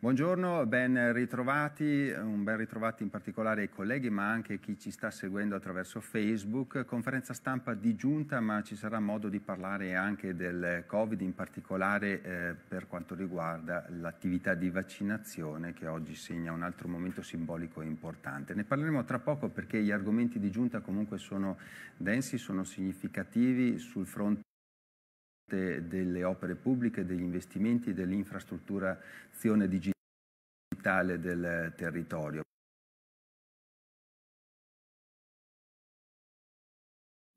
Buongiorno, ben ritrovati, un ben ritrovati in particolare ai colleghi ma anche a chi ci sta seguendo attraverso Facebook. Conferenza stampa di giunta ma ci sarà modo di parlare anche del Covid in particolare eh, per quanto riguarda l'attività di vaccinazione che oggi segna un altro momento simbolico e importante. Ne parleremo tra poco perché gli argomenti di giunta comunque sono densi, sono significativi sul fronte delle opere pubbliche, degli investimenti, e dell'infrastrutturazione digitale del territorio.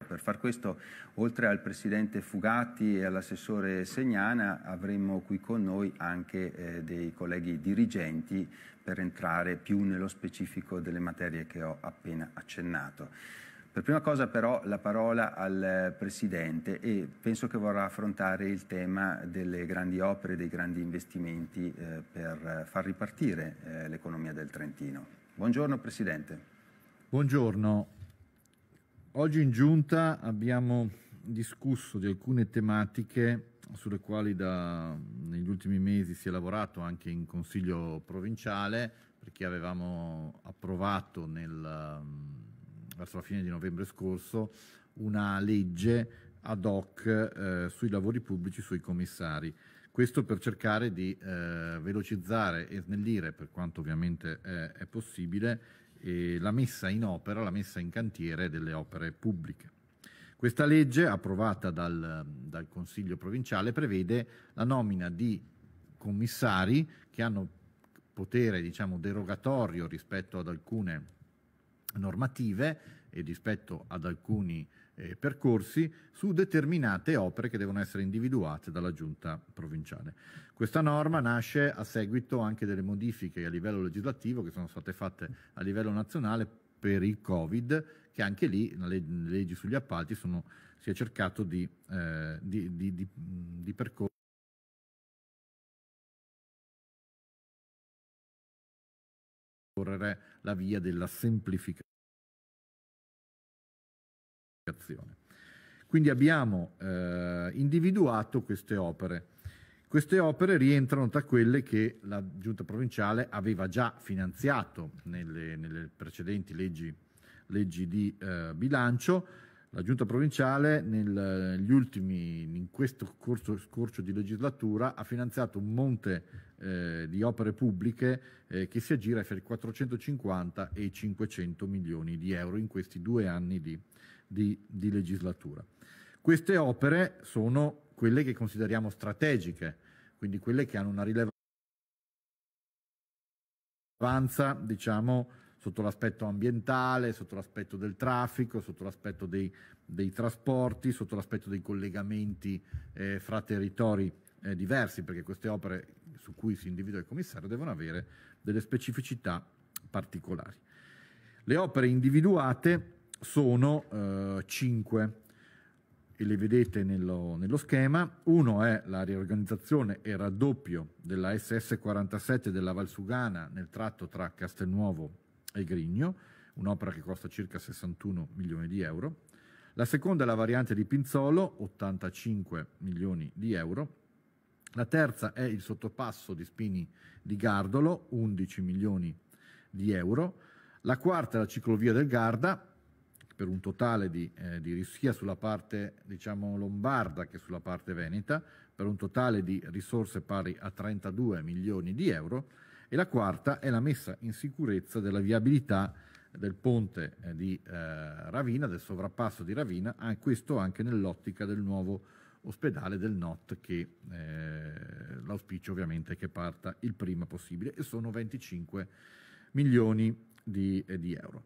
Per far questo, oltre al Presidente Fugatti e all'assessore Segnana, avremo qui con noi anche eh, dei colleghi dirigenti per entrare più nello specifico delle materie che ho appena accennato. Per prima cosa però la parola al Presidente e penso che vorrà affrontare il tema delle grandi opere, dei grandi investimenti eh, per far ripartire eh, l'economia del Trentino. Buongiorno Presidente. Buongiorno. Oggi in giunta abbiamo discusso di alcune tematiche sulle quali da, negli ultimi mesi si è lavorato anche in Consiglio provinciale perché avevamo approvato nel verso la fine di novembre scorso, una legge ad hoc eh, sui lavori pubblici, sui commissari. Questo per cercare di eh, velocizzare e snellire, per quanto ovviamente è, è possibile, eh, la messa in opera, la messa in cantiere delle opere pubbliche. Questa legge, approvata dal, dal Consiglio provinciale, prevede la nomina di commissari che hanno potere diciamo, derogatorio rispetto ad alcune normative e rispetto ad alcuni eh, percorsi su determinate opere che devono essere individuate dalla giunta provinciale. Questa norma nasce a seguito anche delle modifiche a livello legislativo che sono state fatte a livello nazionale per il Covid, che anche lì le, le leggi sugli appalti sono, si è cercato di, eh, di, di, di percorrere la via della semplificazione. Quindi abbiamo eh, individuato queste opere. Queste opere rientrano tra quelle che la giunta provinciale aveva già finanziato nelle, nelle precedenti leggi, leggi di eh, bilancio, la giunta provinciale negli ultimi, in questo corso, scorcio di legislatura, ha finanziato un monte eh, di opere pubbliche eh, che si aggira fra i 450 e i 500 milioni di euro in questi due anni di, di, di legislatura. Queste opere sono quelle che consideriamo strategiche, quindi quelle che hanno una rilevanza diciamo, sotto l'aspetto ambientale, sotto l'aspetto del traffico, sotto l'aspetto dei, dei trasporti, sotto l'aspetto dei collegamenti eh, fra territori eh, diversi, perché queste opere su cui si individua il commissario devono avere delle specificità particolari. Le opere individuate sono eh, cinque e le vedete nello, nello, schema. Uno è la riorganizzazione e raddoppio della SS47 della Valsugana nel tratto tra Castelnuovo e Grigno, un'opera che costa circa 61 milioni di euro. La seconda è la variante di Pinzolo, 85 milioni di euro. La terza è il sottopasso di Spini di Gardolo, 11 milioni di euro. La quarta è la ciclovia del Garda, per un totale di, eh, di sia sulla parte diciamo, lombarda che sulla parte veneta, per un totale di risorse pari a 32 milioni di euro e la quarta è la messa in sicurezza della viabilità del ponte eh, di eh, Ravina, del sovrappasso di Ravina, ah, questo anche nell'ottica del nuovo ospedale del NOT che eh, l'auspicio ovviamente è che parta il prima possibile e sono 25 milioni di, eh, di euro.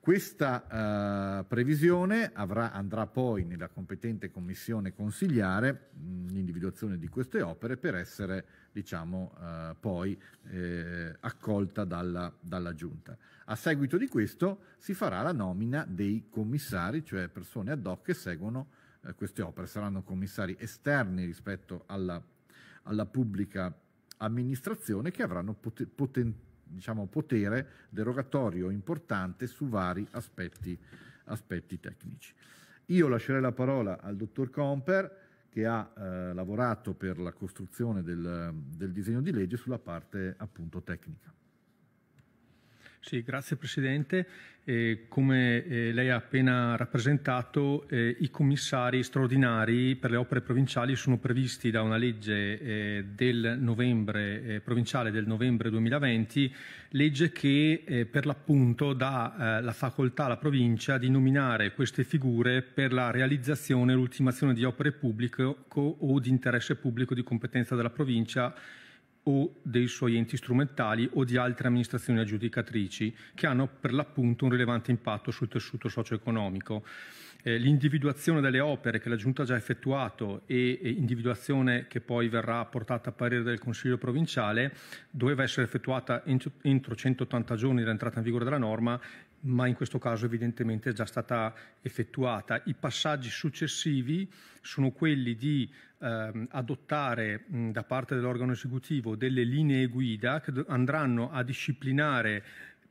Questa eh, previsione avrà, andrà poi nella competente commissione consigliare mh, mm, l'individuazione di queste opere per essere diciamo, eh, poi eh, accolta dalla, dalla, Giunta. A seguito di questo si farà la nomina dei commissari, cioè persone ad hoc che seguono eh, queste opere. Saranno commissari esterni rispetto alla, alla pubblica amministrazione che avranno pot- poten- diciamo, potere derogatorio importante su vari aspetti, aspetti tecnici. Io lascerei la parola al dottor Comper che ha eh, lavorato per la costruzione del, del disegno di legge sulla parte appunto tecnica. Sì, grazie Presidente. Eh, come eh, lei ha appena rappresentato, eh, i commissari straordinari per le opere provinciali sono previsti da una legge eh, del novembre, eh, provinciale del novembre 2020, legge che eh, per l'appunto dà la facoltà alla provincia di nominare queste figure per la realizzazione e l'ultimazione di opere pubbliche o di interesse pubblico di competenza della provincia o dei suoi enti strumentali o di altre amministrazioni aggiudicatrici che hanno per l'appunto un rilevante impatto sul tessuto socio-economico. Eh, l'individuazione delle opere che la Giunta ha già effettuato e, e individuazione che poi verrà portata a parere del Consiglio provinciale doveva essere effettuata entro, entro 180 giorni dall'entrata in vigore della norma ma in questo caso evidentemente è già stata effettuata. I passaggi successivi sono quelli di eh, adottare mh, da parte dell'organo esecutivo delle linee guida che andranno a disciplinare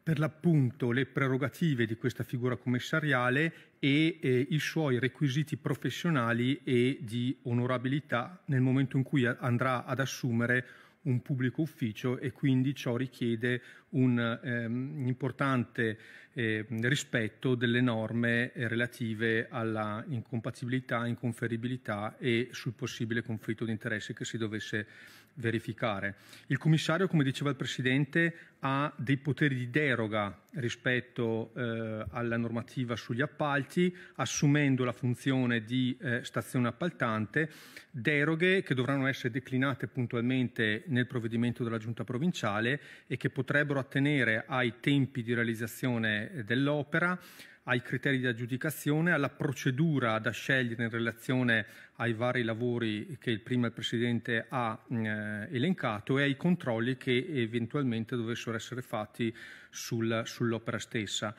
per l'appunto le prerogative di questa figura commissariale e eh, i suoi requisiti professionali e di onorabilità nel momento in cui andrà ad assumere un pubblico ufficio e quindi ciò richiede un ehm, importante eh, rispetto delle norme relative alla incompatibilità, inconferibilità e sul possibile conflitto di interesse che si dovesse verificare. Il commissario, come diceva il Presidente, ha dei poteri di deroga rispetto eh, alla normativa sugli appalti, assumendo la funzione di eh, stazione appaltante, deroghe che dovranno essere declinate puntualmente nel provvedimento della Giunta provinciale e che potrebbero attenere ai tempi di realizzazione eh, dell'opera, ai criteri di aggiudicazione, alla procedura da scegliere in relazione ai vari lavori che il prima il Presidente ha mm, eh, elencato e ai controlli che eventualmente dovessero essere fatti sul, sull'opera stessa.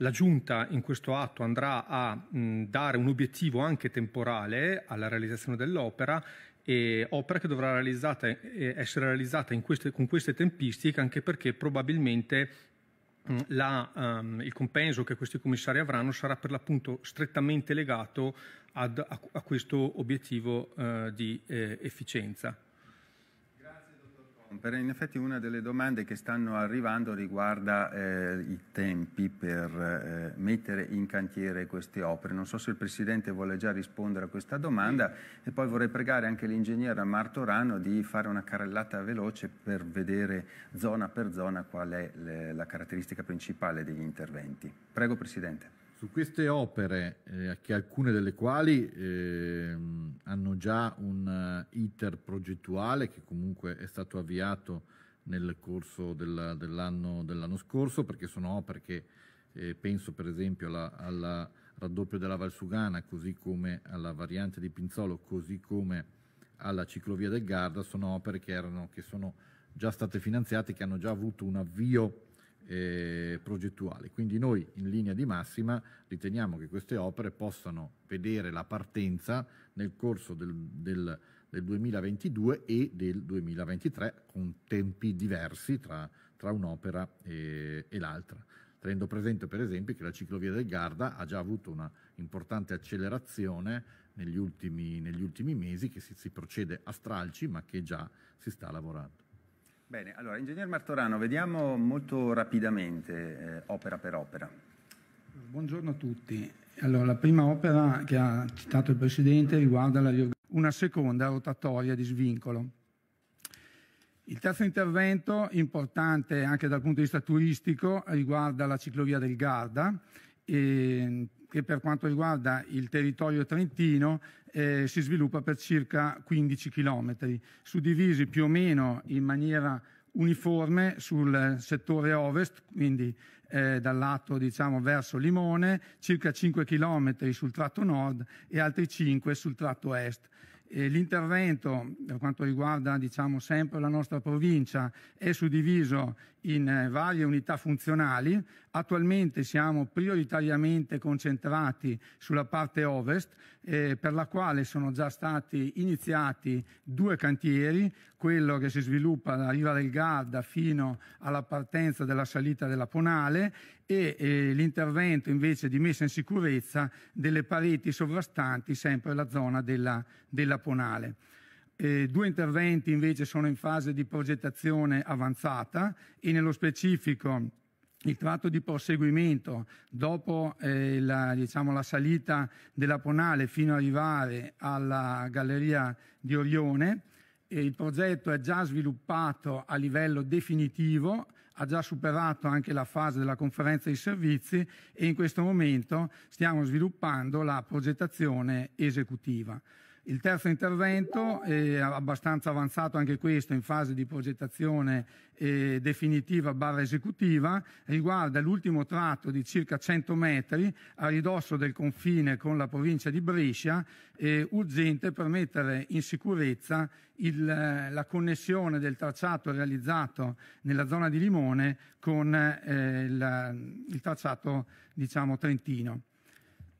La Giunta in questo atto andrà a mh, mm, dare un obiettivo anche temporale alla realizzazione dell'opera e opera che dovrà realizzata, eh, essere realizzata queste, con queste tempistiche anche perché probabilmente Mm, la, um, il compenso che questi commissari avranno sarà per l'appunto strettamente legato ad, a, a, questo obiettivo uh, di eh, efficienza in effetti una delle domande che stanno arrivando riguarda eh, i tempi per eh, mettere in cantiere queste opere. Non so se il Presidente vuole già rispondere a questa domanda e poi vorrei pregare anche l'ingegnere Martorano di fare una carrellata veloce per vedere zona per zona qual è le, la caratteristica principale degli interventi. Prego Presidente. Su queste opere, eh, che alcune delle quali eh, hanno già un uh, iter progettuale che comunque è stato avviato nel corso del, dell'anno, dell'anno, scorso, perché sono opere che eh, penso per esempio al raddoppio della Valsugana, così come alla variante di Pinzolo, così come alla ciclovia del Garda, sono opere che, erano, che sono già state finanziate, che hanno già avuto un avvio eh, progettuali. Quindi noi in linea di massima riteniamo che queste opere possano vedere la partenza nel corso del, del, del 2022 e del 2023 con tempi diversi tra, tra un'opera e, e l'altra. Tenendo presente per esempio che la ciclovia del Garda ha già avuto una importante accelerazione negli ultimi, negli ultimi mesi che si, si procede a stralci ma che già si sta lavorando. Bene, allora, ingegner Martorano, vediamo molto rapidamente eh, opera per opera. Buongiorno a tutti. Allora, la prima opera che ha citato il Presidente riguarda una seconda rotatoria di svincolo. Il terzo intervento, importante anche dal punto di vista turistico, riguarda la ciclovia del Garda, e ehm, che per quanto riguarda il territorio trentino eh, si sviluppa per circa 15 chilometri, suddivisi più o meno in maniera uniforme sul settore ovest, quindi eh, dal lato diciamo, verso Limone, circa 5 chilometri sul tratto nord e altri 5 sul tratto est l'intervento per quanto riguarda diciamo, sempre la nostra provincia è suddiviso in eh, varie unità funzionali. Attualmente siamo prioritariamente concentrati sulla parte ovest eh, per la quale sono già stati iniziati due cantieri, quello che si sviluppa dalla riva del Garda fino alla partenza della salita della Ponale e eh, l'intervento invece di messa in sicurezza delle pareti sovrastanti sempre la zona della, della Ponale. Eh, due interventi invece sono in fase di progettazione avanzata e nello specifico il tratto di proseguimento dopo eh, la, diciamo, la, salita della Ponale fino ad arrivare alla galleria di Orione. Eh, il progetto è già sviluppato a livello definitivo ha già superato anche la fase della conferenza di servizi e in questo momento stiamo sviluppando la progettazione esecutiva. Il terzo intervento è abbastanza avanzato anche questo in fase di progettazione eh, definitiva barra esecutiva, riguarda l'ultimo tratto di circa 100 metri a ridosso del confine con la provincia di Brescia, eh, urgente per mettere in sicurezza il, eh, la connessione del tracciato realizzato nella zona di Limone con eh, il, il tracciato diciamo, trentino.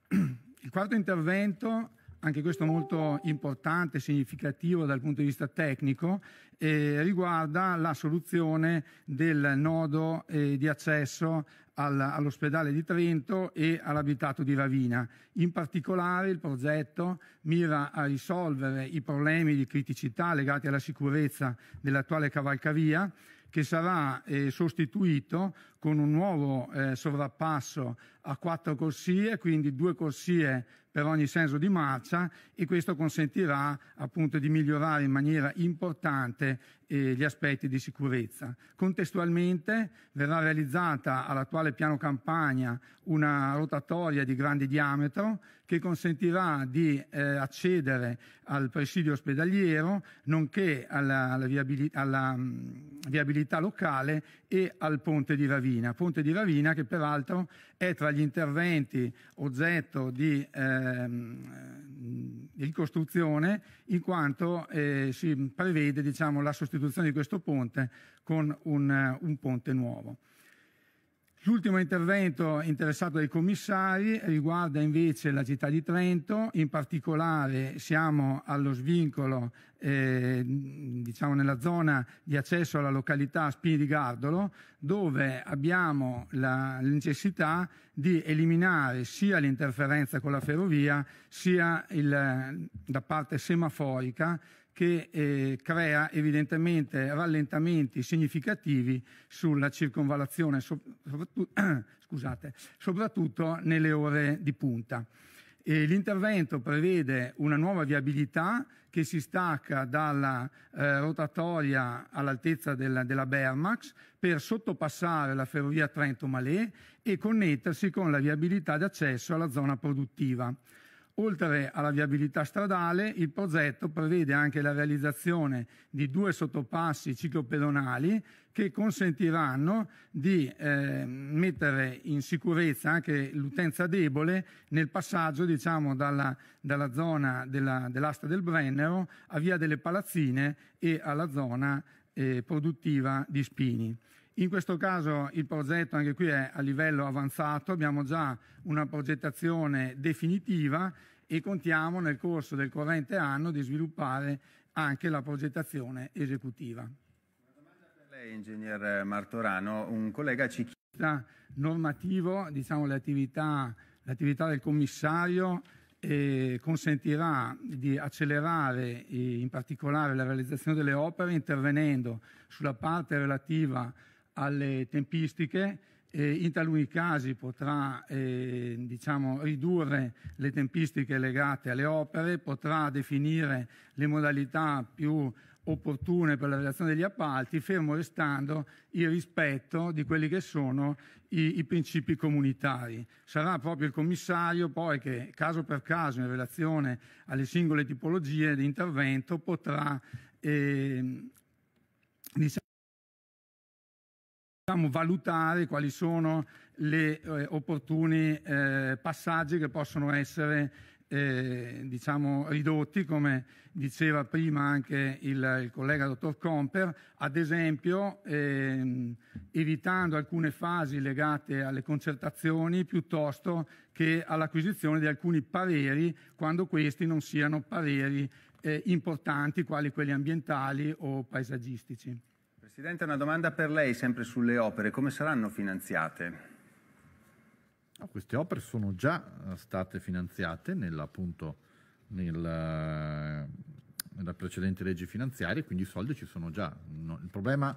Il quarto intervento anche questo molto importante, e significativo dal punto di vista tecnico, eh, riguarda la soluzione del nodo eh, di accesso al, all'ospedale di Trento e all'abitato di Ravina. In particolare il progetto mira a risolvere i problemi di criticità legati alla sicurezza dell'attuale cavalcavia che sarà eh, sostituito con un nuovo eh, sovrappasso a quattro corsie, quindi due corsie per ogni senso di marcia e questo consentirà appunto di migliorare in maniera importante eh, gli aspetti di sicurezza. Contestualmente verrà realizzata all'attuale piano campagna una rotatoria di grande diametro che consentirà di eh, accedere al presidio ospedaliero nonché alla, alla, viabilità, alla mh, mm, viabilità locale e al ponte di Ravina. Ponte di Ravina che peraltro è tra gli interventi oggetto di ehm, ricostruzione in quanto eh, si prevede diciamo, la sostituzione sostituzione di questo ponte con un, eh, un ponte nuovo. L'ultimo intervento interessato dai commissari riguarda invece la città di Trento, in particolare siamo allo svincolo eh, diciamo nella zona di accesso alla località Spini di Gardolo dove abbiamo la necessità di eliminare sia l'interferenza con la ferrovia sia il, eh, da parte semaforica che eh, crea evidentemente rallentamenti significativi sulla circonvalazione, soprattutto, scusate, soprattutto nelle ore di punta. E l'intervento prevede una nuova viabilità che si stacca dalla eh, rotatoria all'altezza della, della, Bermax per sottopassare la ferrovia Trento-Malé e connettersi con la viabilità d'accesso alla zona produttiva. Oltre alla viabilità stradale, il progetto prevede anche la realizzazione di due sottopassi ciclopedonali che consentiranno di eh, mettere in sicurezza anche l'utenza debole nel passaggio diciamo, dalla, dalla, zona della, dell'asta del Brennero a via delle Palazzine e alla zona eh, produttiva di Spini. In questo caso il progetto anche qui è a livello avanzato, abbiamo già una progettazione definitiva e contiamo nel corso del corrente anno di sviluppare anche la progettazione esecutiva. Una domanda per lei, ingegner Martorano. Un collega ci chiede... Normativo, diciamo, l'attività, del commissario eh, consentirà di accelerare eh, in particolare la realizzazione delle opere intervenendo sulla parte relativa alle tempistiche eh, in taluni casi potrà eh, diciamo, ridurre le tempistiche legate alle opere, potrà definire le modalità più opportune per la relazione degli appalti, fermo restando il rispetto di quelli che sono i, i, principi comunitari. Sarà proprio il commissario poi che caso per caso in relazione alle singole tipologie di intervento potrà eh, diciamo, diciamo, valutare quali sono le eh, opportuni eh, passaggi che possono essere eh, diciamo, ridotti, come diceva prima anche il, il collega dottor Comper, ad esempio ehm, evitando alcune fasi legate alle concertazioni piuttosto che all'acquisizione di alcuni pareri quando questi non siano pareri eh, importanti quali quelli ambientali o paesaggistici. Presidente, una domanda per lei sempre sulle opere. Come saranno finanziate? Queste opere sono già eh, state finanziate nella, appunto, nella, eh, nella precedente legge finanziaria, quindi i soldi ci sono già. No, il problema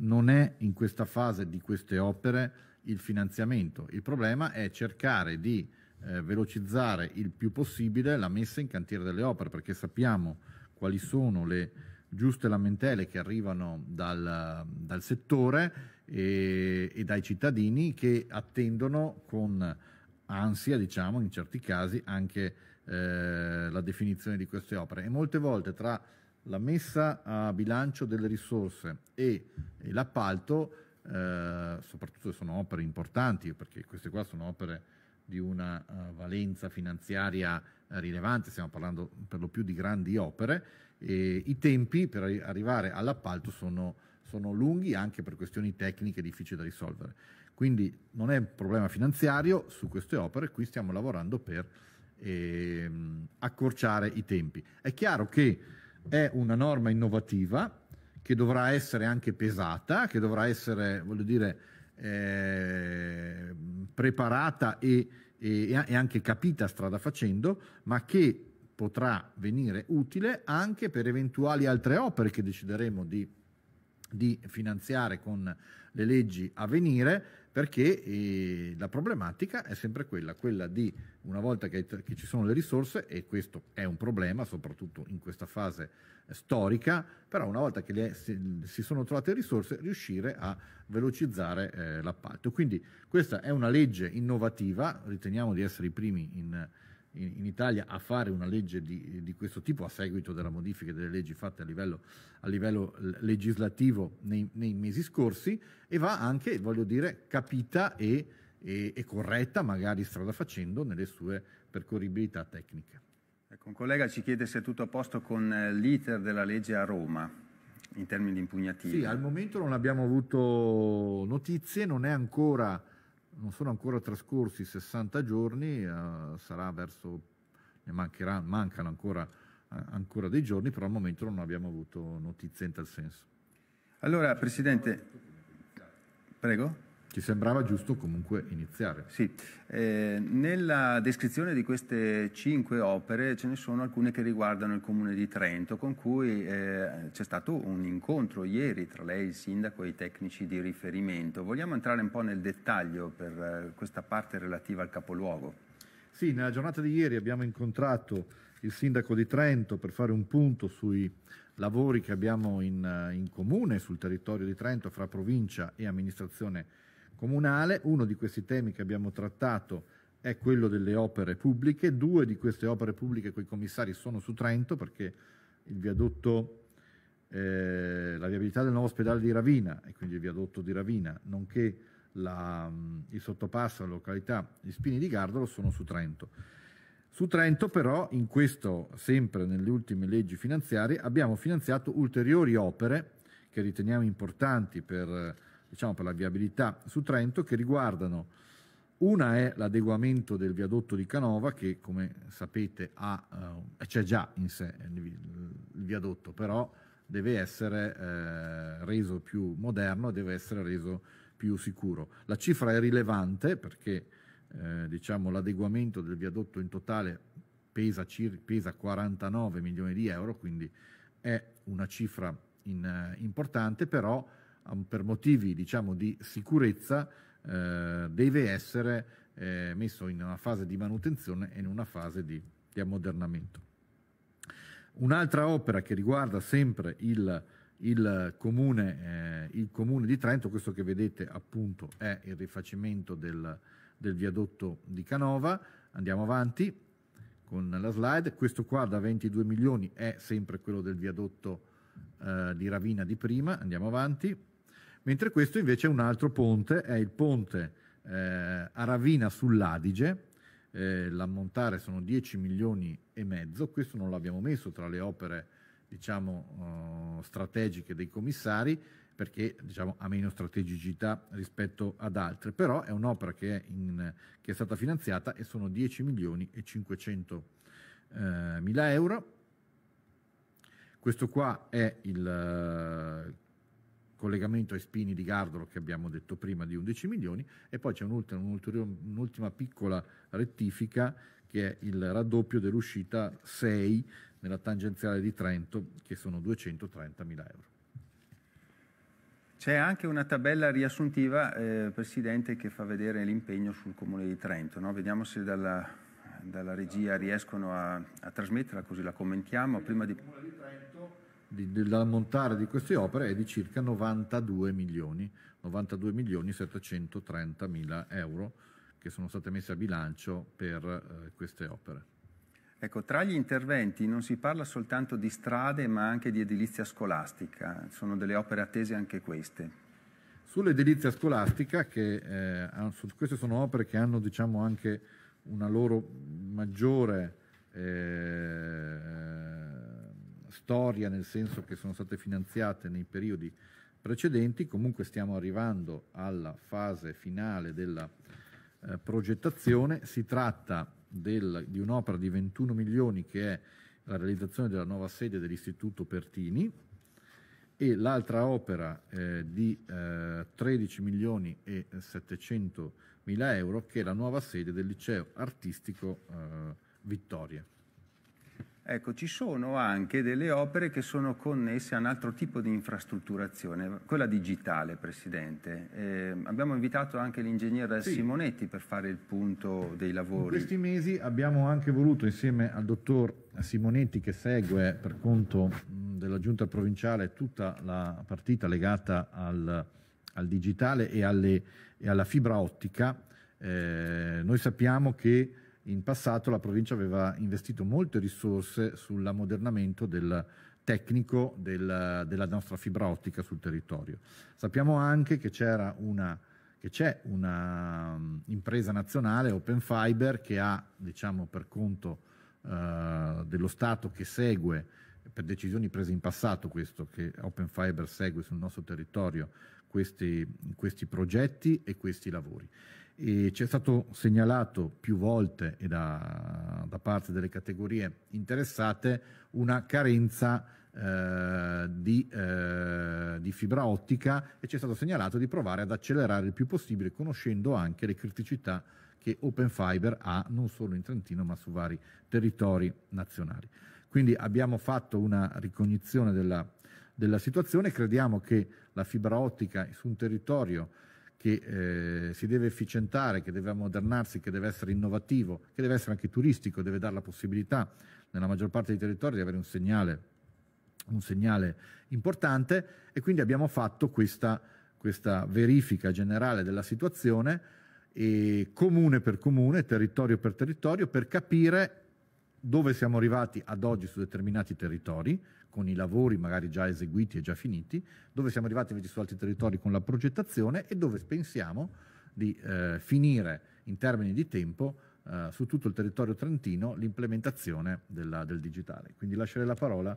non è in questa fase di queste opere il finanziamento, il problema è cercare di eh, velocizzare il più possibile la messa in cantiere delle opere, perché sappiamo quali sono le giuste lamentele che arrivano dal, dal settore e, e, dai cittadini che attendono con ansia, diciamo, in certi casi anche eh, la definizione di queste opere. E molte volte tra la messa a bilancio delle risorse e, e l'appalto, eh, soprattutto se sono opere importanti, perché queste qua sono opere di una uh, valenza finanziaria eh, rilevante, stiamo parlando per lo più di grandi opere, eh, i tempi per arrivare all'appalto sono, sono lunghi anche per questioni tecniche difficili da risolvere. Quindi non è un problema finanziario su queste opere, qui stiamo lavorando per ehm, accorciare i tempi. È chiaro che è una norma innovativa che dovrà essere anche pesata, che dovrà essere, voglio dire, eh, preparata e, e, e, anche capita strada facendo, ma che potrà venire utile anche per eventuali altre opere che decideremo di, di finanziare con le leggi a venire, perché eh, la problematica è sempre quella, quella di una volta che, che, ci sono le risorse, e questo è un problema soprattutto in questa fase eh, storica, però una volta che le, si, si, sono trovate le risorse riuscire a velocizzare eh, l'appalto. Quindi questa è una legge innovativa, riteniamo di essere i primi in in, in Italia a fare una legge di, di, questo tipo a seguito della modifica delle leggi fatte a livello, a livello legislativo nei, nei, mesi scorsi e va anche, voglio dire, capita e, e, e corretta, magari strada facendo, nelle sue percorribilità tecniche. Ecco, un collega ci chiede se è tutto a posto con eh, l'iter della legge a Roma in termini di impugnativa. Sì, al momento non abbiamo avuto notizie, non è ancora non sono ancora trascorsi 60 giorni, eh, sarà verso, ne mancherà, mancano ancora, eh, ancora, dei giorni, però al momento non abbiamo avuto notizie in tal senso. Allora, Presidente, prego. Ci sembrava giusto comunque iniziare. Sì, eh, nella descrizione di queste cinque opere ce ne sono alcune che riguardano il comune di Trento, con cui eh, c'è stato un incontro ieri tra lei, il sindaco e i tecnici di riferimento. Vogliamo entrare un po' nel dettaglio per eh, questa parte relativa al capoluogo? Sì, nella giornata di ieri abbiamo incontrato il sindaco di Trento per fare un punto sui lavori che abbiamo in, eh, in comune sul territorio di Trento fra provincia e amministrazione comunale. Uno di questi temi che abbiamo trattato è quello delle opere pubbliche. Due di queste opere pubbliche con i commissari sono su Trento perché il viadotto, eh, la viabilità del nuovo ospedale di Ravina e quindi il viadotto di Ravina, nonché la, mm, il sottopasso alla località di Spini di Gardolo sono su Trento. Su Trento però, in questo, sempre nelle ultime leggi finanziarie, abbiamo finanziato ulteriori opere che riteniamo importanti per diciamo, per la viabilità su Trento che riguardano una è l'adeguamento del viadotto di Canova che come sapete ha, eh, c'è già in sé il viadotto, però deve essere eh, reso più moderno, deve essere reso più sicuro. La cifra è rilevante perché eh, diciamo, l'adeguamento del viadotto in totale pesa, cir- pesa, 49 milioni di euro, quindi è una cifra in, eh, importante, però per motivi diciamo, di sicurezza eh, deve essere eh, messo in una fase di manutenzione e in una fase di, di ammodernamento. Un'altra opera che riguarda sempre il, il, comune, eh, il, comune, di Trento, questo che vedete appunto è il rifacimento del, del viadotto di Canova, andiamo avanti con la slide, questo qua da 22 milioni è sempre quello del viadotto eh, di Ravina di prima, andiamo avanti, mentre questo invece è un altro ponte, è il ponte eh, Ravina sull'Adige, eh, l'ammontare sono 10 milioni e mezzo, questo non l'abbiamo messo tra le opere diciamo, eh, strategiche dei commissari perché diciamo, ha meno strategicità rispetto ad altre, però è un'opera che è, in, che è stata finanziata e sono 10 milioni e 500 eh, mila euro. Questo qua è il collegamento ai spini di Gardolo che abbiamo detto prima di 11 milioni e poi c'è un'ultima, un'ultima piccola rettifica che è il raddoppio dell'uscita 6 nella tangenziale di Trento che sono 230 mila euro. C'è anche una tabella riassuntiva, eh, Presidente, che fa vedere l'impegno sul Comune di Trento. No? Vediamo se dalla, dalla, regia riescono a, a trasmetterla, così la commentiamo. Prima di di, dell'ammontare di queste opere è di circa 92 milioni, 92 milioni 730 mila euro che sono state messe a bilancio per eh, queste opere. Ecco, tra gli interventi non si parla soltanto di strade ma anche di edilizia scolastica, sono delle opere attese anche queste. Sull'edilizia scolastica, che, eh, queste sono opere che hanno diciamo, anche una loro maggiore eh, storia, nel senso che sono state finanziate nei periodi precedenti, comunque stiamo arrivando alla fase finale della eh, progettazione, si tratta del, di un'opera di 21 milioni che è la realizzazione della nuova sede dell'Istituto Pertini e l'altra opera eh, di eh, 13 milioni e 700 mila euro che è la nuova sede del liceo artistico eh, Vittoria. Ecco, ci sono anche delle opere che sono connesse a un altro tipo di infrastrutturazione, quella digitale, Presidente. Eh, abbiamo invitato anche l'ingegnere sì. Simonetti per fare il punto dei lavori. In questi mesi abbiamo anche voluto, insieme al dottor Simonetti, che segue per conto della giunta provinciale tutta la partita legata al, al digitale e, alle, e, alla fibra ottica, eh, noi sappiamo che in passato la provincia aveva investito molte risorse sull'ammodernamento del tecnico del, della nostra fibra ottica sul territorio. Sappiamo anche che c'era una che c'è un'impresa mm, nazionale, Open Fiber, che ha, diciamo, per conto uh, dello Stato che segue, per decisioni prese in passato questo, che Open Fiber segue sul nostro territorio questi, questi progetti e questi lavori. E ci è stato segnalato più volte e da, da parte delle categorie interessate una carenza eh, di, eh, di, fibra ottica e ci è stato segnalato di provare ad accelerare il più possibile conoscendo anche le criticità che Open Fiber ha non solo in Trentino ma su vari territori nazionali. Quindi abbiamo fatto una ricognizione della, della situazione, crediamo che la fibra ottica su un territorio che eh, si deve efficientare, che deve ammodernarsi, che deve essere innovativo, che deve essere anche turistico, deve dare la possibilità nella maggior parte dei territori di avere un segnale, un segnale importante e quindi abbiamo fatto questa, questa verifica generale della situazione e comune per comune, territorio per territorio, per capire dove siamo arrivati ad oggi su determinati territori, con i lavori magari già eseguiti e già finiti, dove siamo arrivati invece su altri territori con la progettazione e dove pensiamo di eh, finire in termini di tempo eh, su tutto il territorio trentino l'implementazione della, del digitale. Quindi lascerei la parola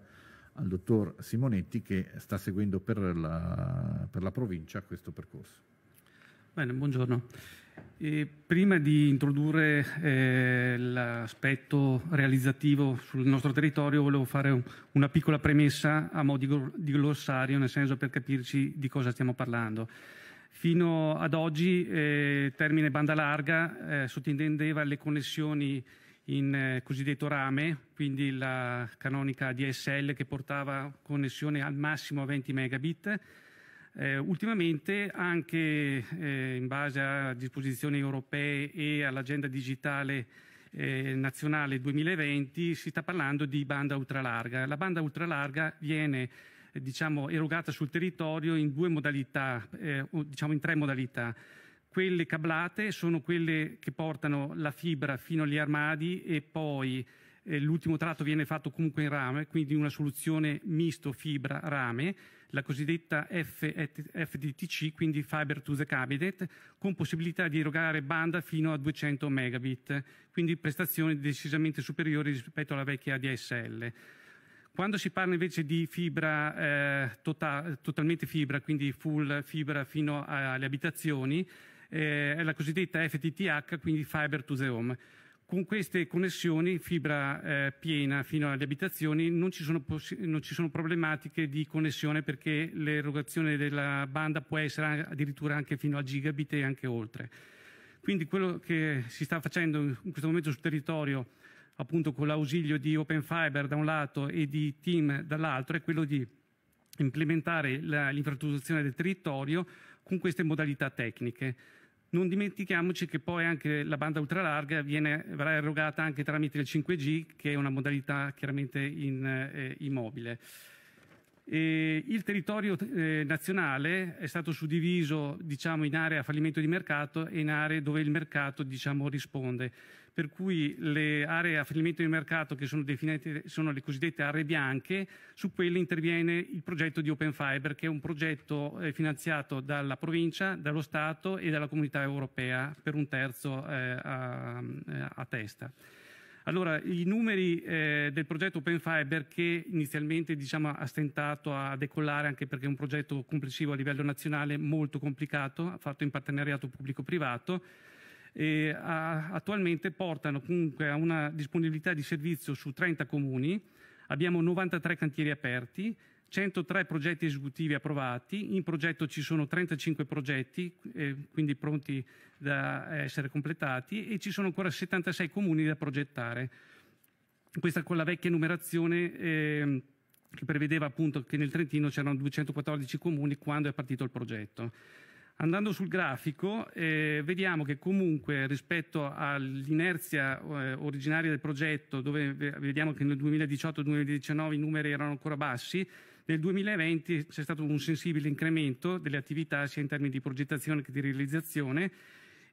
al dottor Simonetti che sta seguendo per la, per la provincia questo percorso. Bene, buongiorno. E prima di introdurre eh, l'aspetto realizzativo sul nostro territorio, volevo fare un, una piccola premessa a modo di, di glossario, nel senso per capirci di cosa stiamo parlando. Fino ad oggi il eh, termine banda larga eh, sottintendeva le connessioni in eh, cosiddetto rame, quindi la canonica DSL che portava connessione al massimo a 20 megabit eh, ultimamente anche eh, in base a disposizioni europee e all'agenda digitale eh, nazionale 2020 si sta parlando di banda ultralarga. La banda ultralarga viene eh, diciamo, erogata sul territorio in due modalità, eh, diciamo in tre modalità. Quelle cablate sono quelle che portano la fibra fino agli armadi e poi eh, l'ultimo tratto viene fatto comunque in rame, quindi una soluzione misto fibra-rame la cosiddetta FDTC, quindi Fiber to the Cabinet, con possibilità di erogare banda fino a 200 megabit, quindi prestazioni decisamente superiori rispetto alla vecchia DSL. Quando si parla invece di fibra eh, tota totalmente fibra, quindi full fibra fino alle abitazioni, eh, è la cosiddetta FTTH, quindi Fiber to the Home con queste connessioni fibra eh, piena fino alle abitazioni non ci, non ci, sono problematiche di connessione perché l'erogazione della banda può essere addirittura anche fino a gigabit e anche oltre. Quindi quello che si sta facendo in questo momento sul territorio appunto con l'ausilio di Open Fiber da un lato e di Team dall'altro è quello di implementare l'infrastrutturazione del territorio con queste modalità tecniche. Non dimentichiamoci che poi anche la banda ultralarga viene, verrà erogata anche tramite il 5G, che è una modalità chiaramente in, eh, immobile. E il territorio eh, nazionale è stato suddiviso diciamo, in aree a fallimento di mercato e in aree dove il mercato diciamo, risponde. Per cui le aree a fallimento di mercato, che sono definite sono le cosiddette aree bianche, su quelle interviene il progetto di Open Fiber, che è un progetto eh, finanziato dalla provincia, dallo Stato e dalla comunità europea per un terzo eh, a, a testa. Allora, i numeri eh, del progetto Open Fiber che inizialmente diciamo, ha stentato a decollare anche perché è un progetto complessivo a livello nazionale molto complicato, fatto in partenariato pubblico-privato, e a, attualmente portano comunque a una disponibilità di servizio su 30 comuni, abbiamo 93 cantieri aperti 103 progetti esecutivi approvati, in progetto ci sono 35 progetti, eh, quindi pronti da eh, essere completati, e ci sono ancora 76 comuni da progettare. Questa con la vecchia numerazione eh, che prevedeva appunto che nel Trentino c'erano 214 comuni quando è partito il progetto. Andando sul grafico, eh, vediamo che comunque rispetto all'inerzia eh, originaria del progetto, dove vediamo che nel 2018-2019 i numeri erano ancora bassi, nel 2020 c'è stato un sensibile incremento delle attività sia in termini di progettazione che di realizzazione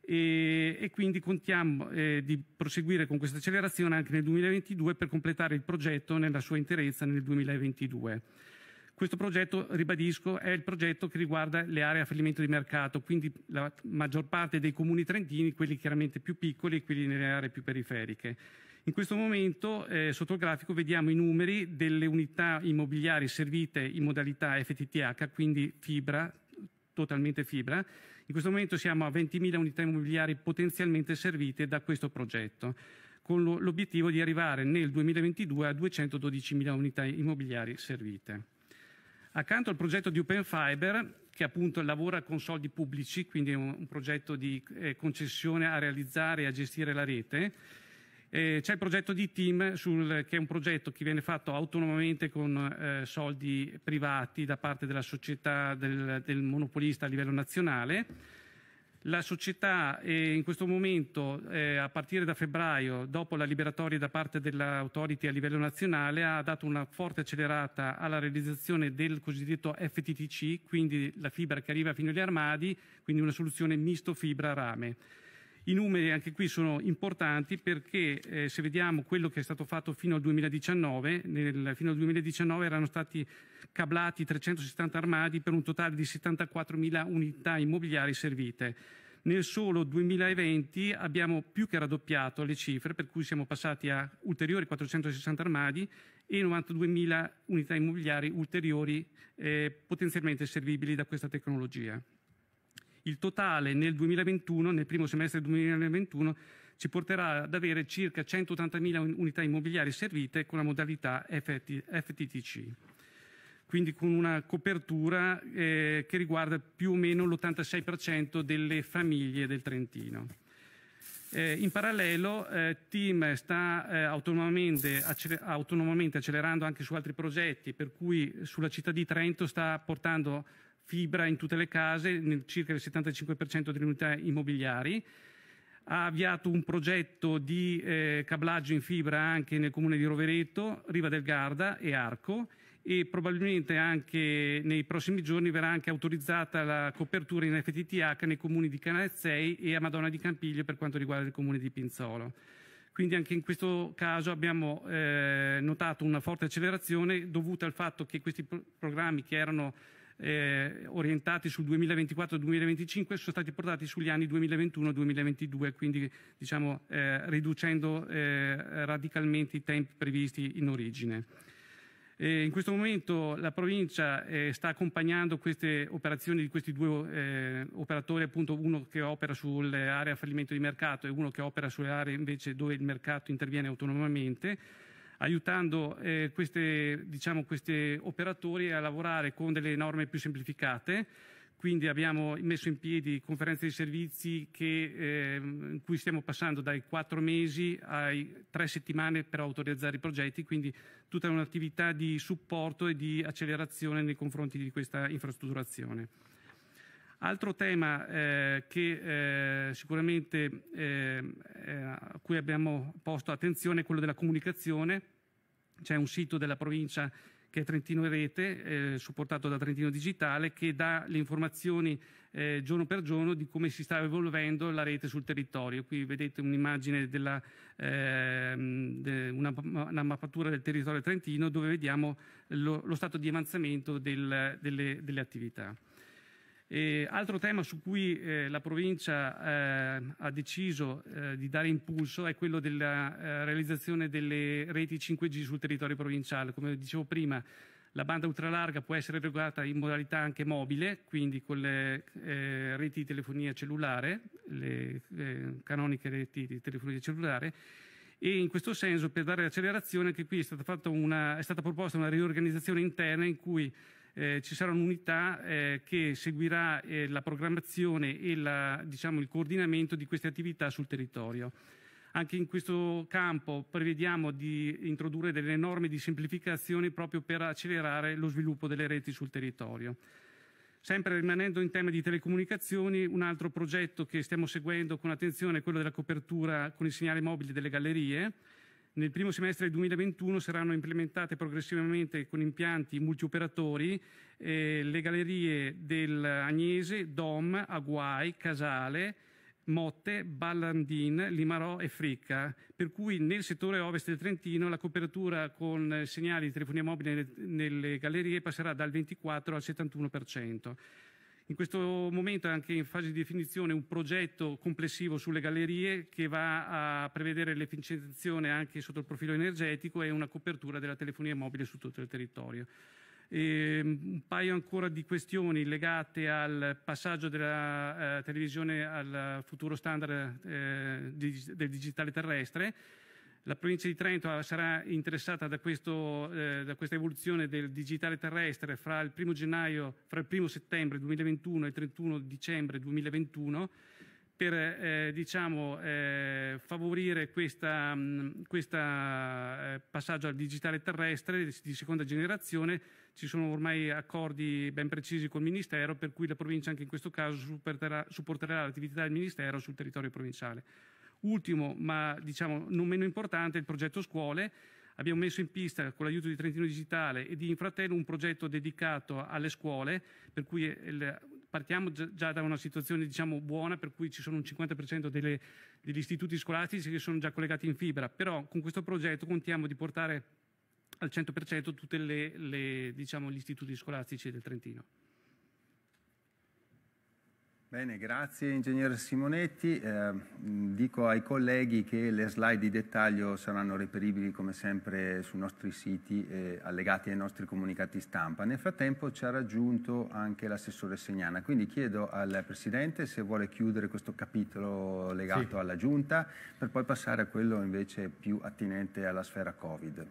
e, e quindi contiamo eh, di proseguire con questa accelerazione anche nel 2022 per completare il progetto nella sua interezza nel 2022. Questo progetto, ribadisco, è il progetto che riguarda le aree a fallimento di mercato, quindi la maggior parte dei comuni trentini, quelli chiaramente più piccoli e quelli nelle aree più periferiche. In questo momento eh, sotto il grafico vediamo i numeri delle unità immobiliari servite in modalità FTTH, quindi fibra, totalmente fibra. In questo momento siamo a 20.000 unità immobiliari potenzialmente servite da questo progetto, con l'obiettivo di arrivare nel 2022 a 212.000 unità immobiliari servite. Accanto al progetto di Open Fiber, che appunto lavora con soldi pubblici, quindi è un, progetto di eh, concessione a realizzare e a gestire la rete, eh, c'è il progetto di team sul, che è un progetto che viene fatto autonomamente con eh, soldi privati da parte della società del, del monopolista a livello nazionale. La società eh, in questo momento, eh, a partire da febbraio, dopo la liberatoria da parte dell'autority a livello nazionale, ha dato una forte accelerata alla realizzazione del cosiddetto FTTC, quindi la fibra che arriva fino agli armadi, quindi una soluzione misto fibra-rame. I numeri anche qui sono importanti perché eh, se vediamo quello che è stato fatto fino al 2019, nel, fino al 2019 erano stati cablati 370 armadi per un totale di 74.000 unità immobiliari servite. Nel solo 2020 abbiamo più che raddoppiato le cifre, per cui siamo passati a ulteriori 460 armadi e 92.000 unità immobiliari ulteriori eh, potenzialmente servibili da questa tecnologia. Il totale nel 2021, nel primo semestre del 2021, ci porterà ad avere circa 180.000 unità immobiliari servite con la modalità FT, FTTC, quindi con una copertura eh, che riguarda più o meno l'86% delle famiglie del Trentino. Eh, in parallelo eh, Team sta eh, autonomamente, acceler autonomamente, accelerando anche su altri progetti, per cui sulla città di Trento sta portando fibra in tutte le case, nel circa il 75% delle unità immobiliari. Ha avviato un progetto di eh, cablaggio in fibra anche nel comune di Rovereto, Riva del Garda e Arco e probabilmente anche nei prossimi giorni verrà anche autorizzata la copertura in FTTH nei comuni di Canazzei e a Madonna di Campiglio per quanto riguarda il comune di Pinzolo. Quindi anche in questo caso abbiamo eh, notato una forte accelerazione dovuta al fatto che questi pro programmi che erano eh, orientati sul 2024-2025 sono stati portati sugli anni 2021-2022, quindi diciamo, eh, riducendo eh, radicalmente i tempi previsti in origine. Eh, in questo momento la provincia eh, sta accompagnando queste operazioni di questi due eh, operatori, appunto uno che opera sull'area fallimento di mercato e uno che opera sulle aree invece dove il mercato interviene autonomamente aiutando eh, questi diciamo, operatori a lavorare con delle norme più semplificate. Quindi abbiamo messo in piedi conferenze di servizi che, eh, in cui stiamo passando dai quattro mesi ai tre settimane per autorizzare i progetti, quindi tutta un'attività di supporto e di accelerazione nei confronti di questa infrastrutturazione. Altro tema eh, che eh, sicuramente eh, eh, a cui abbiamo posto attenzione è quello della comunicazione. C'è un sito della provincia che è Trentino Rete, eh, supportato da Trentino Digitale, che dà le informazioni eh, giorno per giorno di come si sta evolvendo la rete sul territorio. Qui vedete un'immagine della ehm, de una, una, mappatura del territorio trentino dove vediamo lo, lo stato di avanzamento del, delle, delle attività. E altro tema su cui eh, la provincia eh, ha deciso eh, di dare impulso è quello della eh, realizzazione delle reti 5G sul territorio provinciale. Come dicevo prima, la banda ultralarga può essere erogata in modalità anche mobile, quindi con le eh, reti di telefonia cellulare, le eh, canoniche reti di telefonia cellulare, e in questo senso per dare accelerazione anche qui è stata, una, è stata proposta una riorganizzazione interna in cui eh, ci sarà un'unità eh, che seguirà eh, la programmazione e la, diciamo, il coordinamento di queste attività sul territorio. Anche in questo campo prevediamo di introdurre delle norme di semplificazione proprio per accelerare lo sviluppo delle reti sul territorio. Sempre rimanendo in tema di telecomunicazioni, un altro progetto che stiamo seguendo con attenzione è quello della copertura con il segnale mobile delle gallerie nel primo semestre del 2021 saranno implementate progressivamente con impianti multioperatori eh, le gallerie dell'Agnese, Dom, Aguai, Casale, Motte, Ballandin, Limarò e Fricca, per cui nel settore ovest del Trentino la copertura con eh, segnali di telefonia mobile nelle gallerie passerà dal 24 al 71%. In questo momento è anche in fase di definizione un progetto complessivo sulle gallerie che va a prevedere l'efficienziazione anche sotto il profilo energetico e una copertura della telefonia mobile su tutto il territorio. E ehm, un paio ancora di questioni legate al passaggio della eh, televisione al futuro standard eh, dig del digitale terrestre la provincia di Trento sarà interessata da, questo, eh, da questa evoluzione del digitale terrestre fra il 1, gennaio, fra il 1 settembre 2021 e il 31 dicembre 2021 per eh, diciamo, eh, favorire questo mm, eh, passaggio al digitale terrestre di seconda generazione. Ci sono ormai accordi ben precisi col Ministero, per cui la provincia anche in questo caso supporterà, supporterà l'attività del Ministero sul territorio provinciale. Ultimo, ma diciamo non meno importante, il progetto scuole. Abbiamo messo in pista con l'aiuto di Trentino Digitale e di Infratello un progetto dedicato alle scuole, per cui eh, partiamo già da una situazione diciamo, buona, per cui ci sono un 50% delle, degli istituti scolastici che sono già collegati in fibra, però con questo progetto contiamo di portare al 100% tutti diciamo, gli istituti scolastici del Trentino. Bene, grazie ingegnere Simonetti. Eh, dico ai colleghi che le slide di dettaglio saranno reperibili come sempre sui nostri siti eh, allegati ai nostri comunicati stampa. Nel frattempo ci ha raggiunto anche l'assessore Segnana, quindi chiedo al Presidente se vuole chiudere questo capitolo legato sì. alla Giunta per poi passare a quello invece più attinente alla sfera Covid.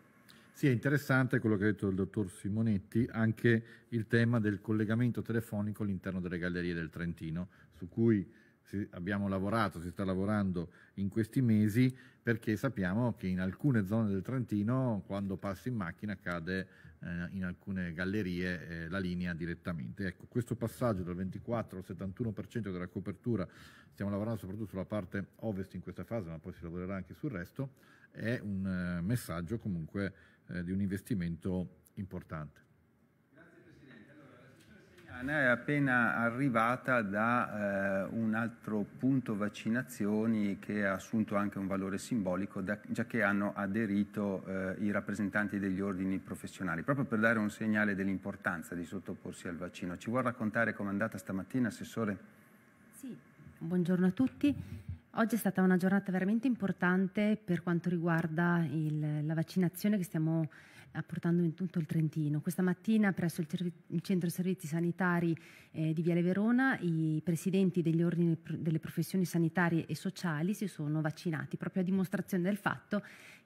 Sì, è interessante quello che ha detto il dottor Simonetti, anche il tema del collegamento telefonico all'interno delle gallerie del Trentino, su cui abbiamo lavorato, si sta lavorando in questi mesi, perché sappiamo che in alcune zone del Trentino, quando passi in macchina, cade eh, in alcune gallerie eh, la linea direttamente. Ecco, questo passaggio dal 24 al 71% della copertura, stiamo lavorando soprattutto sulla parte ovest in questa fase, ma poi si lavorerà anche sul resto, è un eh, messaggio comunque eh, di un investimento importante. Grazie Presidente. Allora, la sessione è appena arrivata da eh, un altro punto vaccinazioni che ha assunto anche un valore simbolico, da, già che hanno aderito eh, i rappresentanti degli ordini professionali, proprio per dare un segnale dell'importanza di sottoporsi al vaccino. Ci vuol raccontare com'è andata stamattina, Assessore? Sì, buongiorno a tutti. Oggi è stata una giornata veramente importante per quanto riguarda il, la vaccinazione che stiamo apportando in tutto il Trentino. Questa mattina presso il, Cervi il Centro Servizi Sanitari eh, di Viale Verona i presidenti degli ordini delle professioni sanitarie e sociali si sono vaccinati proprio a dimostrazione del fatto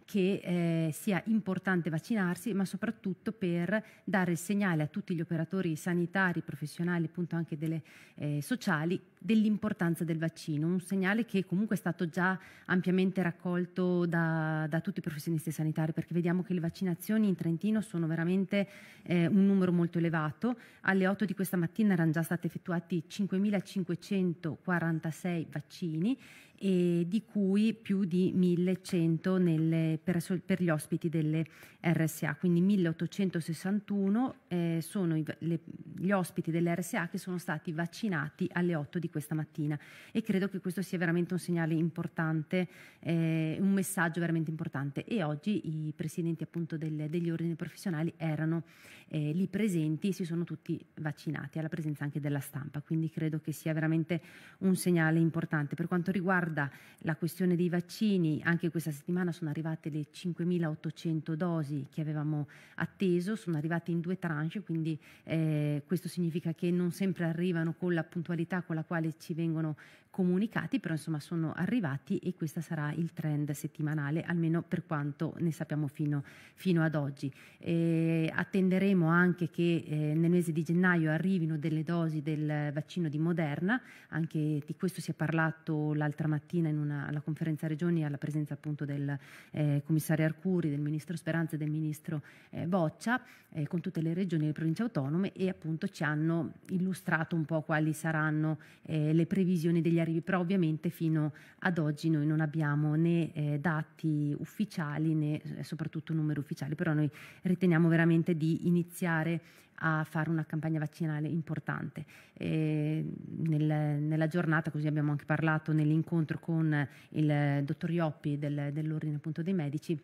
che eh, sia importante vaccinarsi, ma soprattutto per dare il segnale a tutti gli operatori sanitari, professionali, appunto anche delle eh, sociali, dell'importanza del vaccino, un segnale che comunque è stato già ampiamente raccolto da, da, tutti i professionisti sanitari, perché vediamo che le vaccinazioni in Trentino sono veramente eh, un numero molto elevato. Alle 8 di questa mattina erano già stati effettuati 5.546 vaccini e di cui più di 1100 nelle, per, per, gli ospiti delle RSA, quindi 1861 eh, sono i, le, gli ospiti delle RSA che sono stati vaccinati alle 8 di questa mattina e credo che questo sia veramente un segnale importante, eh, un messaggio veramente importante e oggi i presidenti appunto del, degli ordini professionali erano eh, lì presenti e si sono tutti vaccinati alla presenza anche della stampa, quindi credo che sia veramente un segnale importante. Per quanto riguarda riguarda la questione dei vaccini, anche questa settimana sono arrivate le 5.800 dosi che avevamo atteso, sono arrivate in due tranche, quindi eh, questo significa che non sempre arrivano con la puntualità con la quale ci vengono comunicati, però insomma sono arrivati e questo sarà il trend settimanale, almeno per quanto ne sappiamo fino, fino ad oggi. Eh, attenderemo anche che eh, nel mese di gennaio arrivino delle dosi del vaccino di Moderna, anche di questo si è parlato l'altra mattina in una, alla conferenza regioni alla presenza appunto del eh, commissario Arcuri, del ministro Speranza e del ministro eh, Boccia, eh, con tutte le regioni e le province autonome e appunto ci hanno illustrato un po' quali saranno eh, le previsioni degli arrivi, però ovviamente fino ad oggi noi non abbiamo né eh, dati ufficiali né eh, soprattutto numeri ufficiali, però noi riteniamo veramente di iniziare a fare una campagna vaccinale importante. Nel, nella giornata, così abbiamo anche parlato nell'incontro con il dottor Ioppi del, dell'Ordine appunto dei Medici,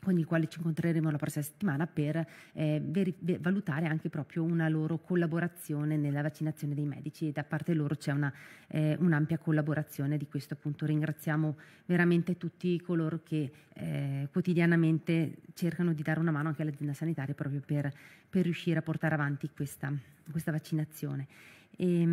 con i quali ci incontreremo la prossima settimana per eh, veri- valutare anche proprio una loro collaborazione nella vaccinazione dei medici da parte loro c'è una, eh, un'ampia collaborazione di questo appunto ringraziamo veramente tutti coloro che eh, quotidianamente cercano di dare una mano anche all'azienda sanitaria proprio per, per riuscire a portare avanti questa, questa vaccinazione. E, ehm,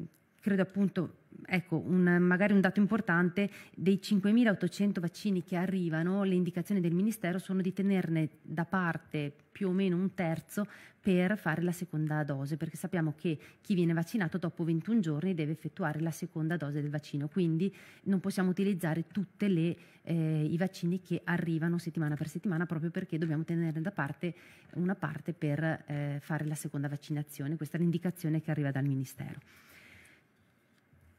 mh, credo appunto ecco, un, magari un dato importante, dei 5.800 vaccini che arrivano, le indicazioni del Ministero sono di tenerne da parte più o meno un terzo per fare la seconda dose, perché sappiamo che chi viene vaccinato dopo 21 giorni deve effettuare la seconda dose del vaccino, quindi non possiamo utilizzare tutti eh, i vaccini che arrivano settimana per settimana proprio perché dobbiamo tenerne da parte una parte per eh, fare la seconda vaccinazione, questa è l'indicazione che arriva dal Ministero.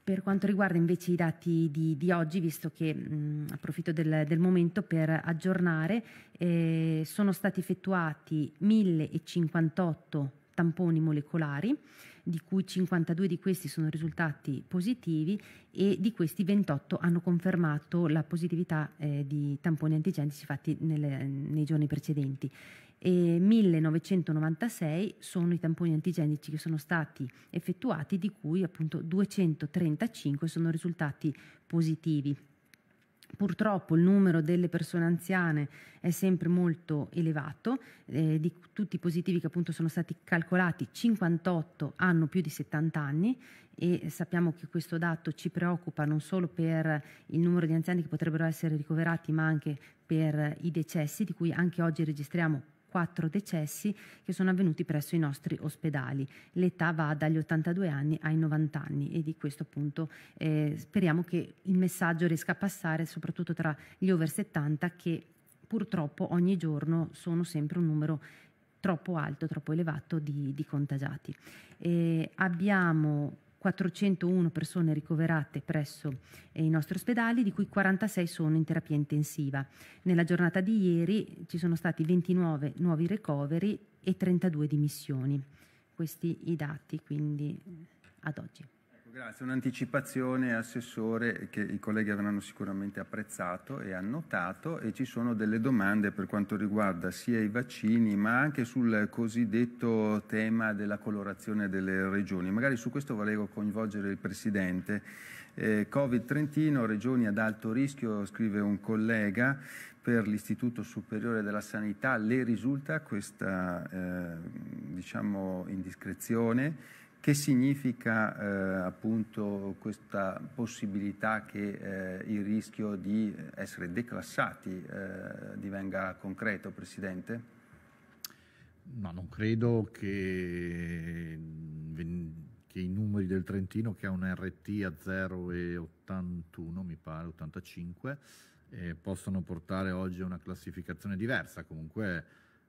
Per quanto riguarda invece i dati di, di oggi, visto che mh, approfitto del, del, momento per aggiornare, eh, sono stati effettuati 1058 tamponi molecolari di cui 52 di questi sono risultati positivi e di questi 28 hanno confermato la positività eh, di tamponi antigenici fatti nelle, nei giorni precedenti. E 1996 sono i tamponi antigenici che sono stati effettuati, di cui appunto 235 sono risultati positivi. Purtroppo il numero delle persone anziane è sempre molto elevato, eh, di tutti i positivi che appunto sono stati calcolati 58 hanno più di 70 anni e sappiamo che questo dato ci preoccupa non solo per il numero di anziani che potrebbero essere ricoverati ma anche per i decessi di cui anche oggi registriamo quattro decessi che sono avvenuti presso i nostri ospedali. L'età va dagli 82 anni ai 90 anni e di questo appunto eh, speriamo che il messaggio riesca a passare soprattutto tra gli over 70 che purtroppo ogni giorno sono sempre un numero troppo alto, troppo elevato di, di contagiati. Eh, abbiamo 401 persone ricoverate presso eh, i nostri ospedali, di cui 46 sono in terapia intensiva. Nella giornata di ieri ci sono stati 29 nuovi ricoveri e 32 dimissioni. Questi i dati quindi ad oggi. Grazie, un'anticipazione Assessore che i colleghi avranno sicuramente apprezzato e annotato e ci sono delle domande per quanto riguarda sia i vaccini ma anche sul cosiddetto tema della colorazione delle regioni. Magari su questo volevo coinvolgere il Presidente. Eh, Covid Trentino, regioni ad alto rischio, scrive un collega, per l'Istituto Superiore della Sanità le risulta questa eh, diciamo, indiscrezione che significa eh, appunto questa possibilità che eh, il rischio di essere declassati eh, divenga concreto, Presidente? No, non credo che, che, i numeri del Trentino, che ha un RT a 0,81, mi pare, 85, eh, possano portare oggi a una classificazione diversa. Comunque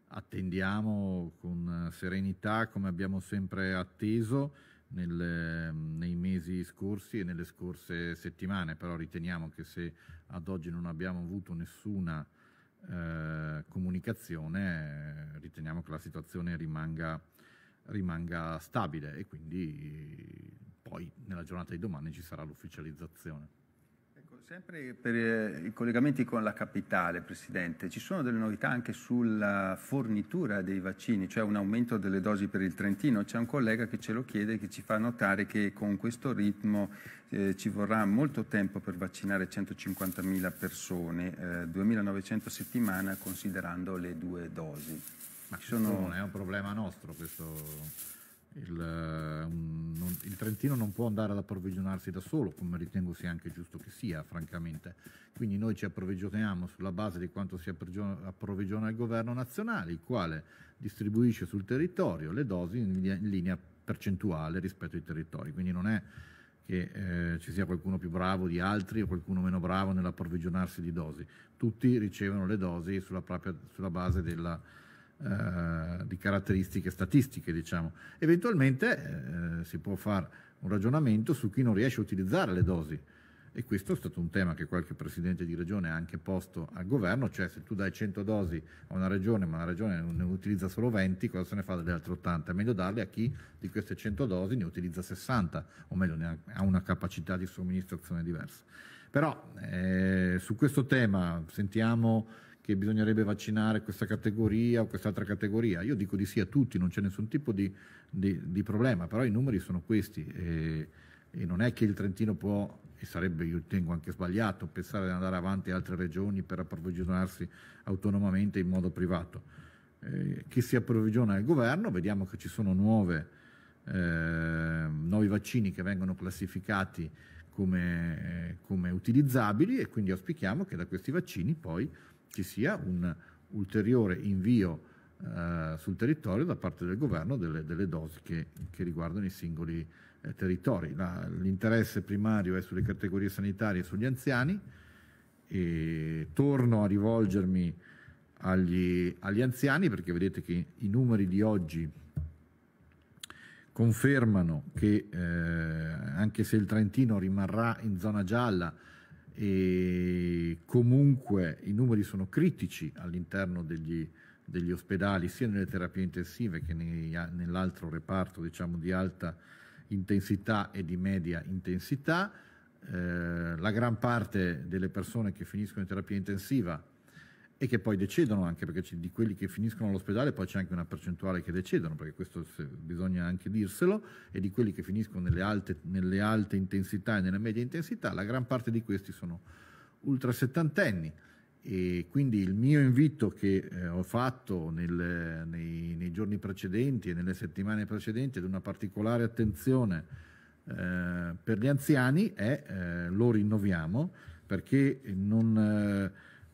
attendiamo con serenità come abbiamo sempre atteso nel, nei mesi scorsi e nelle scorse settimane, però riteniamo che se ad oggi non abbiamo avuto nessuna eh, comunicazione, eh, riteniamo che la situazione rimanga, rimanga stabile e quindi poi nella giornata di domani ci sarà l'ufficializzazione. Sempre per eh, i collegamenti con la capitale, Presidente, ci sono delle novità anche sulla fornitura dei vaccini, cioè un aumento delle dosi per il Trentino. C'è un collega che ce lo chiede e che ci fa notare che con questo ritmo eh, ci vorrà molto tempo per vaccinare 150.000 persone, eh, 2.900 a settimana considerando le due dosi. Ma ci sono... è un problema nostro questo il, um, non, il, Trentino non può andare ad approvvigionarsi da solo, come ritengo sia anche giusto che sia, francamente. Quindi noi ci approvvigioniamo sulla base di quanto si approvvigiona il governo nazionale, il quale distribuisce sul territorio le dosi in linea, in linea percentuale rispetto ai territori. Quindi non è che eh, ci sia qualcuno più bravo di altri o qualcuno meno bravo nell'approvvigionarsi di dosi. Tutti ricevono le dosi sulla, propria, sulla base della eh, di caratteristiche statistiche, diciamo. Eventualmente eh, si può fare un ragionamento su chi non riesce a utilizzare le dosi. E questo è stato un tema che qualche presidente di regione ha anche posto al governo, cioè se tu dai 100 dosi a una regione ma una regione ne utilizza solo 20, cosa se ne fa delle altre 80? È meglio darle a chi di queste 100 dosi ne utilizza 60, o meglio ne ha una capacità di somministrazione diversa. Però eh, su questo tema sentiamo che bisognerebbe vaccinare questa categoria o quest'altra categoria. Io dico di sì a tutti, non c'è nessun tipo di, di, di problema, però i numeri sono questi e, e, non è che il Trentino può, e sarebbe, io ritengo anche sbagliato, pensare di andare avanti altre regioni per approvvigionarsi autonomamente in modo privato. Eh, che si approvvigiona è il governo, vediamo che ci sono nuove, eh, nuovi vaccini che vengono classificati come, eh, come utilizzabili e quindi auspichiamo che da questi vaccini poi ci sia un ulteriore invio eh, sul territorio da parte del governo delle, delle dosi che, che, riguardano i singoli eh, territori. La, l'interesse primario è sulle categorie sanitarie e sugli anziani e torno a rivolgermi agli, agli anziani perché vedete che i numeri di oggi confermano che eh, anche se il Trentino rimarrà in zona gialla, e comunque i numeri sono critici all'interno degli, degli, ospedali, sia nelle terapie intensive che nell'altro reparto diciamo, di alta intensità e di media intensità. Eh, la gran parte delle persone che finiscono in terapia intensiva e che poi decedono anche, perché di quelli che finiscono all'ospedale poi c'è anche una percentuale che decedono, perché questo bisogna anche dirselo, e di quelli che finiscono nelle alte, nelle alte intensità e nelle medie intensità, la gran parte di questi sono ultrasettantenni. E quindi il mio invito che eh, ho fatto nel, nei, nei, giorni precedenti e nelle settimane precedenti ad una particolare attenzione eh, per gli anziani è eh, lo rinnoviamo perché non eh,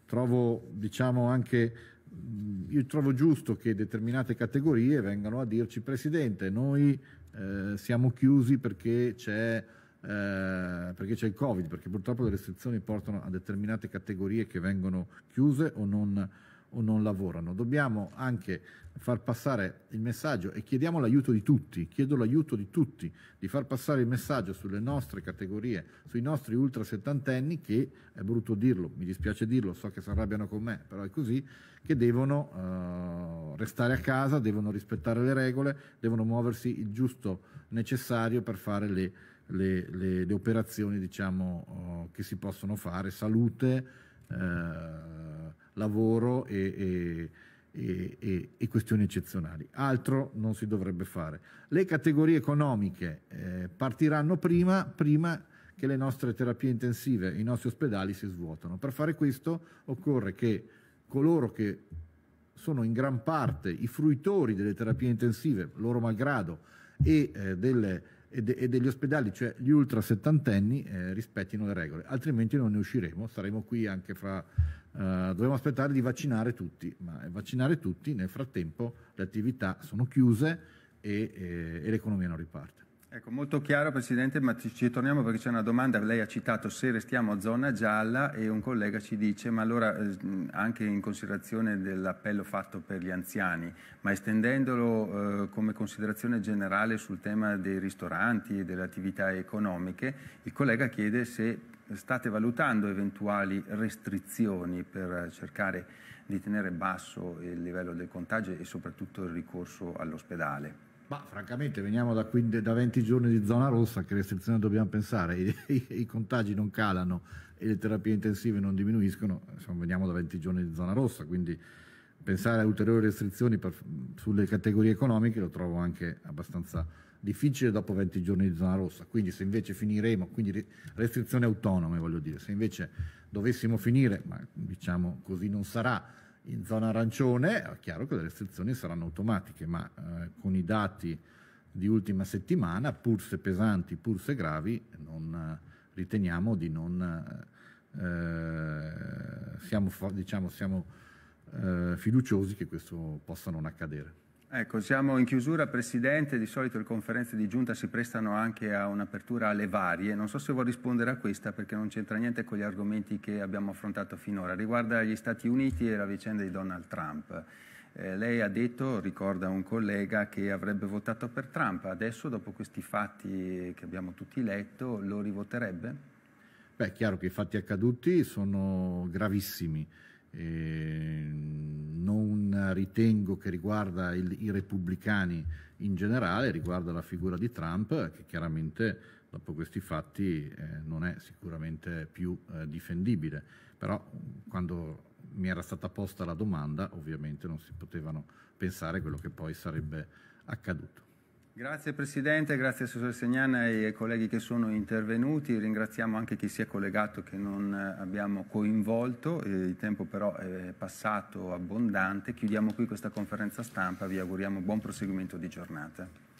trovo, diciamo anche, mm, io trovo giusto che determinate categorie vengano a dirci, Presidente, noi eh, siamo chiusi perché c'è... Eh, perché c'è il Covid, perché purtroppo le restrizioni portano a determinate categorie che vengono chiuse o non chiuse o non lavorano. Dobbiamo anche far passare il messaggio e chiediamo l'aiuto di tutti, chiedo l'aiuto di tutti, di far passare il messaggio sulle nostre categorie, sui nostri ultra settantenni che, è brutto dirlo, mi dispiace dirlo, so che si arrabbiano con me, però è così, che devono eh, restare a casa, devono rispettare le regole, devono muoversi il giusto necessario per fare le, le, le, le operazioni diciamo, oh, che si possono fare, salute, eh, lavoro e, e, e, e, questioni eccezionali. Altro non si dovrebbe fare. Le categorie economiche eh, partiranno prima, prima che le nostre terapie intensive, i nostri ospedali si svuotano. Per fare questo occorre che coloro che sono in gran parte i fruitori delle terapie intensive, loro malgrado, e, eh, delle, e, de, e degli ospedali, cioè gli ultra settantenni, eh, rispettino le regole, altrimenti non ne usciremo, saremo qui anche fra Uh, aspettare di vaccinare tutti, ma vaccinare tutti nel frattempo le attività sono chiuse e, e, eh, e l'economia non riparte. Ecco, molto chiaro Presidente, ma ci, ci torniamo perché c'è una domanda, lei ha citato se restiamo a zona gialla e un collega ci dice ma allora eh, anche in considerazione dell'appello fatto per gli anziani, ma estendendolo eh, come considerazione generale sul tema dei ristoranti e delle attività economiche, il collega chiede se state valutando eventuali restrizioni per cercare di tenere basso il livello del contagio e soprattutto il ricorso all'ospedale? Ma francamente veniamo da, 15, da, 20 giorni di zona rossa, che restrizioni dobbiamo pensare? I, i, I, contagi non calano e le terapie intensive non diminuiscono, insomma veniamo da 20 giorni di zona rossa, quindi pensare a ulteriori restrizioni per, sulle categorie economiche lo trovo anche abbastanza difficile dopo 20 giorni di zona rossa, quindi se invece finiremo, quindi restrizioni autonome voglio dire, se invece dovessimo finire, ma diciamo così non sarà, in zona arancione, è chiaro che le restrizioni saranno automatiche, ma eh, con i dati di ultima settimana, pur se pesanti, pur se gravi, non, riteniamo di non... Eh, siamo, diciamo, siamo eh, fiduciosi che questo possa non accadere. Ecco, siamo in chiusura, Presidente, di solito le conferenze di giunta si prestano anche a un'apertura alle varie, non so se vuoi rispondere a questa perché non c'entra niente con gli argomenti che abbiamo affrontato finora, riguarda gli Stati Uniti e la vicenda di Donald Trump. Eh, lei ha detto, ricorda un collega, che avrebbe votato per Trump, adesso dopo questi fatti che abbiamo tutti letto lo rivoterebbe? Beh, è chiaro che i fatti accaduti sono gravissimi eh, non ritengo che riguarda il, i repubblicani in generale, riguarda la figura di Trump che chiaramente dopo questi fatti eh, non è sicuramente più eh, difendibile. Però quando mi era stata posta la domanda ovviamente non si potevano pensare quello che poi sarebbe accaduto. Grazie Presidente, grazie Assessore Segnana e ai colleghi che sono intervenuti, ringraziamo anche chi si è collegato che non abbiamo coinvolto, il tempo però è passato abbondante, chiudiamo qui questa conferenza stampa, vi auguriamo buon proseguimento di giornata.